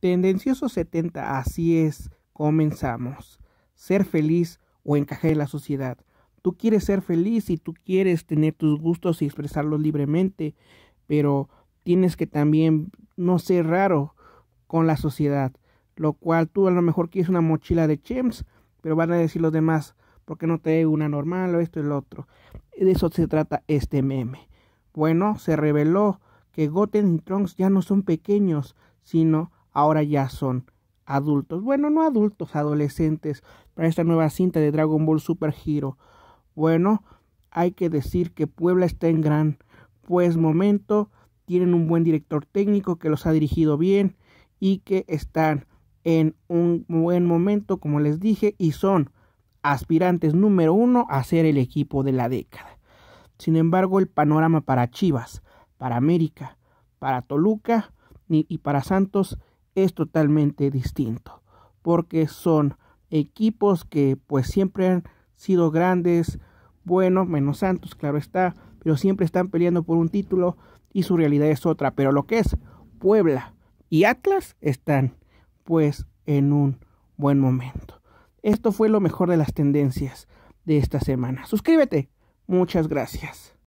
Tendencioso 70, así es, comenzamos. Ser feliz o encajar en la sociedad. Tú quieres ser feliz y tú quieres tener tus gustos y expresarlos libremente, pero tienes que también no ser raro con la sociedad, lo cual tú a lo mejor quieres una mochila de chems, pero van a decir los demás, ¿por qué no te una normal o esto y lo otro? De eso se trata este meme. Bueno, se reveló que Goten y Trunks ya no son pequeños, sino ahora ya son adultos. Bueno, no adultos, adolescentes para esta nueva cinta de Dragon Ball Super Hero. Bueno, hay que decir que Puebla está en gran pues momento, tienen un buen director técnico que los ha dirigido bien y que están en un buen momento, como les dije, y son aspirantes número uno a ser el equipo de la década. Sin embargo, el panorama para Chivas, para América, para Toluca y para Santos es totalmente distinto, porque son equipos que pues siempre han sido grandes, bueno menos Santos, claro está, pero siempre están peleando por un título y su realidad es otra, pero lo que es Puebla y Atlas están pues en un buen momento. Esto fue lo mejor de las tendencias de esta semana. Suscríbete. Muchas gracias.